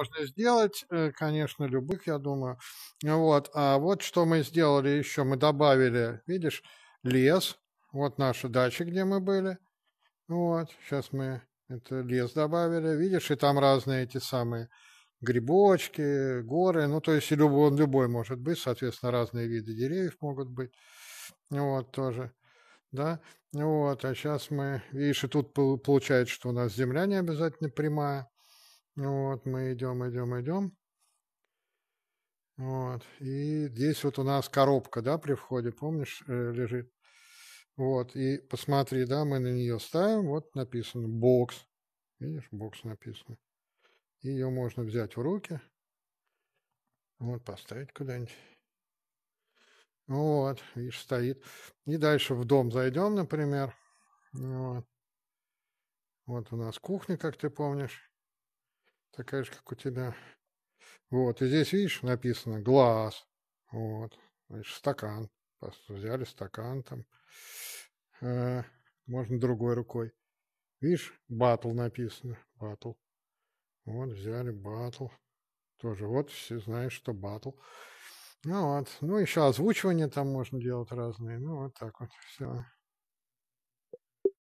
можно сделать, э, конечно, любых, я думаю. Вот. А вот что мы сделали еще. Мы добавили, видишь, лес. Вот наша дача, где мы были. Вот. Сейчас мы это лес добавили. Видишь, и там разные эти самые грибочки, горы. Ну, то есть любой, он любой может быть. Соответственно, разные виды деревьев могут быть. Вот тоже да, вот, а сейчас мы, видишь, и тут получается, что у нас земля не обязательно прямая, вот, мы идем, идем, идем. Вот, и здесь вот у нас коробка, да, при входе, помнишь, э, лежит. Вот, и посмотри, да, мы на нее ставим, вот написано «бокс». Видишь, «бокс» написано. Ее можно взять в руки, вот, поставить куда-нибудь. Вот, видишь, стоит. И дальше в дом зайдем, например. Вот. вот у нас кухня, как ты помнишь такая же, как у тебя. Вот, и здесь, видишь, написано «глаз». Вот, значит, стакан. Просто взяли стакан там. Э, можно другой рукой. Видишь, батл написано. Батл. Вот, взяли батл. Тоже вот, все знают, что батл. Ну вот, ну еще озвучивание там можно делать разные. Ну вот так вот, все.